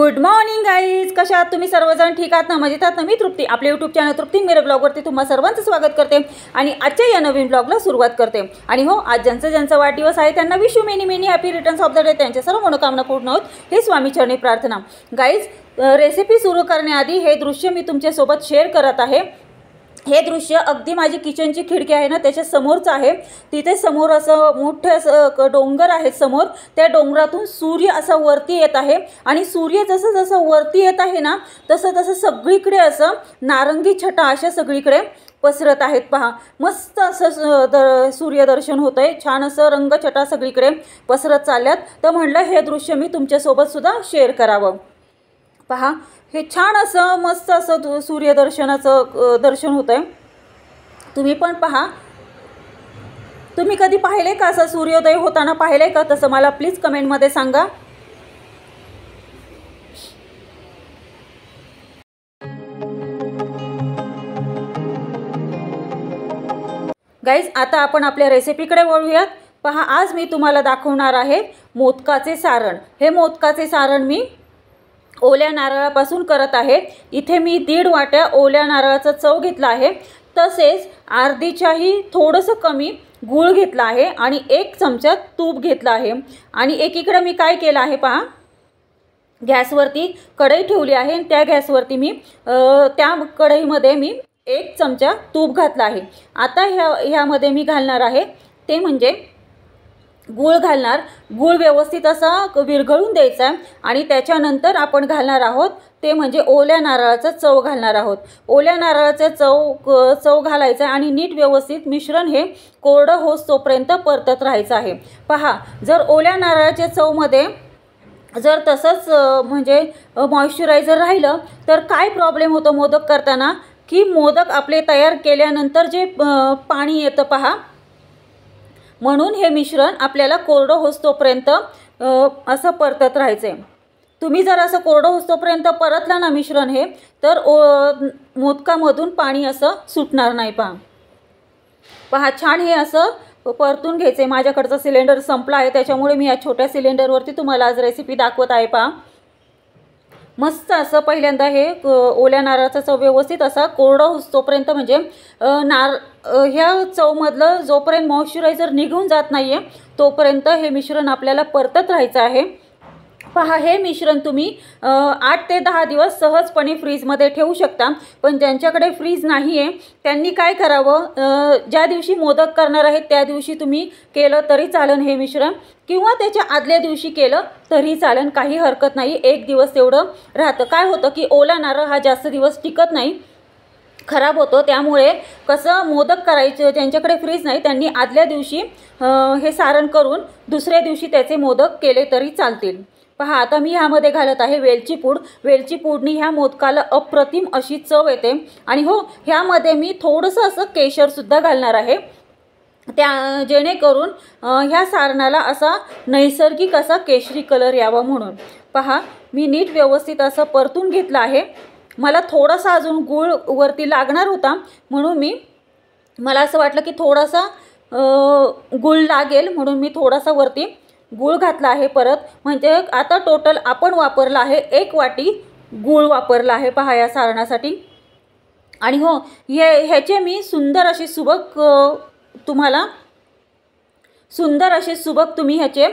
good morning guys कशा तुम्ही सर्वजण ठीक आहात ना मजेत आहात ना मी तृप्ती आपल्या यूट्यूब चॅनल तृप्ती मेरे ब्लॉगवरती तुम्हा सर्वांचं स्वागत करते आणि आजच्या या नवीन ब्लॉगला सुरुवात करते आणि हो आज ज्यांचं ज्यांचा वाढदिवस आहे त्यांना wish you many many happy returns of the day त्यांच्या सर्व मनोकामना पूर्ण होत हे स्वामी चरणी प्रार्थना गाईज रेसिपी सुरू करण्याआधी हे दृश्य मी तुमच्यासोबत शेअर करत आहे हे दृश्य अगदी माझी किचनची खिडकी आहे ना त्याच्या समोरचं आहे तिथे समोर असं मोठं असं डोंगर आहे समोर त्या डोंगरातून सूर्य असा वरती येत आहे आणि सूर्य जसं जसं वरती येत आहे ना तसं तसं सगळीकडे असं नारंगी छटा अशा सगळीकडे पसरत आहेत पहा मस्त असं द सूर्यदर्शन होतं आहे छान असं रंगछटा सगळीकडे पसरत चालल्यात तर म्हणलं हे दृश्य मी तुमच्यासोबतसुद्धा शेअर करावं पहा हे छान असं मस्त असं सूर्यदर्शनाचं दर्शन होतं आहे तुम्ही पण पहा तुम्ही कधी पाहिले का असं सूर्योदय होताना पाहिले का तसं मला प्लीज कमेंटमध्ये सांगा गाईज आता आपण आपल्या रेसिपीकडे वळूयात पहा आज मी तुम्हाला दाखवणार आहे मोदकाचे सारण हे मोदकाचे सारण मी ओल्या नारळापासून करत आहे इथे मी दीड वाट्या ओल्या नारळाचा चव घेतला आहे तसेच अर्धीच्याही थोडंसं कमी गूळ घेतला आहे आणि एक चमचा तूप घेतला आहे आणि एकीकडं मी काय केलं आहे पहा गॅसवरती कढई ठेवली आहे आणि त्या गॅसवरती मी त्या कढईमध्ये मी एक चमचा तूप घातला आहे आता ह्या ह्यामध्ये मी घालणार आहे ते म्हणजे गूळ घालणार गूळ व्यवस्थित असा विरघळून द्यायचा आहे आणि त्याच्यानंतर आपण घालणार आहोत ते म्हणजे ओल्या नारळाचं चव घालणार आहोत ओल्या नारळाचं चव चव घालायचं आहे आणि नीट व्यवस्थित मिश्रण हे कोरडं होस तोपर्यंत परतत राहायचं आहे पहा जर ओल्या नारळाच्या चवमध्ये जर तसंच म्हणजे मॉइश्चरायझर राहिलं तर काय प्रॉब्लेम होतो मोदक करताना की मोदक आपले तयार केल्यानंतर जे पाणी येतं पहा म्हणून हे मिश्रण आपल्याला कोरडं होस्तोपर्यंत असं परतत राहायचं तुम्ही जर असं कोरडं होस्तोपर्यंत परतला ना मिश्रण हे तर ओ मोदकामधून पाणी असं सुटणार नाही पहा पहा छान हे असं परतून घ्यायचं आहे माझ्याकडचा सिलेंडर संपला आहे त्याच्यामुळे मी या छोट्या सिलेंडरवरती तुम्हाला आज रेसिपी दाखवत आहे पहा मस्त असं पहिल्यांदा हे ओल्या नारळाचा चव व्यवस्थित असा कोरडा तोपर्यंत म्हणजे नार ह्या चवमधलं जोपर्यंत मॉइश्चरायझर निघून जात नाही आहे तोपर्यंत हे मिश्रण आपल्याला परतत राहायचं आहे पहा हे मिश्रण तुम्ही आठ ते दहा दिवस सहजपणे फ्रीजमध्ये ठेवू शकता पण ज्यांच्याकडे फ्रीज नाही आहे त्यांनी काय करावं ज्या दिवशी मोदक करणार आहेत त्या दिवशी तुम्ही केलं तरी चालन हे मिश्रण किंवा त्याच्या आदल्या दिवशी केलं तरी चालन काही हरकत नाही एक दिवस एवढं राहतं काय होतं की ओला नारळ हा जास्त दिवस टिकत नाही खराब होतो त्यामुळे कसं मोदक करायचं ज्यांच्याकडे फ्रीज नाही त्यांनी आदल्या दिवशी हे सारण करून दुसऱ्या दिवशी त्याचे मोदक केले तरी चालतील पहा आता मी ह्यामध्ये घालत आहे वेलची पूड वेलची पूडनी ह्या मोदकाला अप्रतिम अशी चव येते आणि हो ह्यामध्ये मी थोडंसं असं केशरसुद्धा घालणार आहे त्या जेणेकरून ह्या सारणाला असा नैसर्गिक असा केशरी कलर यावा म्हणून पहा मी नीट व्यवस्थित असं परतून घेतलं आहे मला थोडासा अजून गूळ वरती लागणार होता म्हणून मी मला असं वाटलं की थोडासा गुळ लागेल म्हणून मी थोडासा वरती गूळ घातला आहे परत म्हणजे आता टोटल आपण वापरला आहे एक वाटी गूळ वापरला आहे पहा या सारणासाठी आणि हो हे ह्याचे मी सुंदर अशी सुबक तुम्हाला सुंदर असे सुबक तुम्ही ह्याचे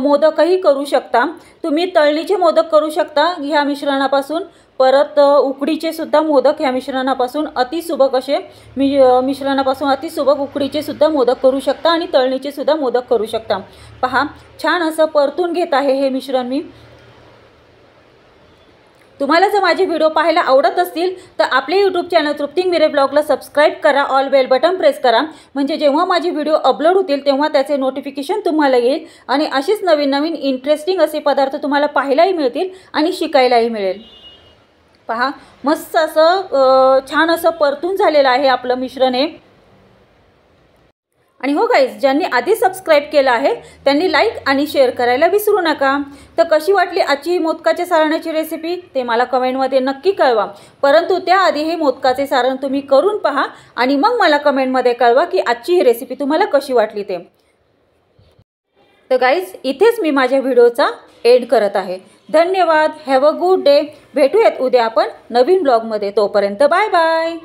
मोदकही करू शकता तुम्ही तळणीचे मोदक करू शकता ह्या मिश्रणापासून परत उकडीचे सुद्धा मोदक ह्या मिश्रणापासून अतिसुबक असे मि मिश्रणापासून अतिसुबक उकडीचे सुद्धा मोदक करू शकता आणि तळणीचे सुद्धा मोदक करू शकता पहा छान असं परतून घेत आहे हे मिश्रण मी तुम्हाला जर माझे व्हिडिओ पाहायला आवडत असतील तर आपले यूट्यूब चॅनल तृप्तिंग मिरे ब्लॉगला सबस्क्राईब करा ऑल बेल बटन प्रेस करा म्हणजे जेव्हा माझे व्हिडिओ अपलोड होतील तेव्हा त्याचे नोटिफिकेशन तुम्हाला येईल आणि अशीच नवीन नवीन इंटरेस्टिंग असे पदार्थ तुम्हाला पाहायलाही मिळतील आणि शिकायलाही मिळेल पहा मस्त असं छान असं परतून झालेलं आहे आपलं मिश्रण हे आणि हो गाईज ज्यांनी आधी सबस्क्राईब केलं आहे त्यांनी लाईक आणि शेअर करायला विसरू नका तर कशी वाटली आजची मोदकाच्या सारणाची रेसिपी ते मला कमेंटमध्ये नक्की कळवा परंतु त्याआधी हे मोदकाचे सारण तुम्ही करून पहा आणि मग मला कमेंटमध्ये कळवा की आजची ही रेसिपी तुम्हाला कशी वाटली ते तर गाईज इथेच मी माझ्या व्हिडिओचा एड करत आहे धन्यवाद हॅव अ गुड डे भेटूयात उद्या आपण नवीन ब्लॉगमध्ये तोपर्यंत बाय बाय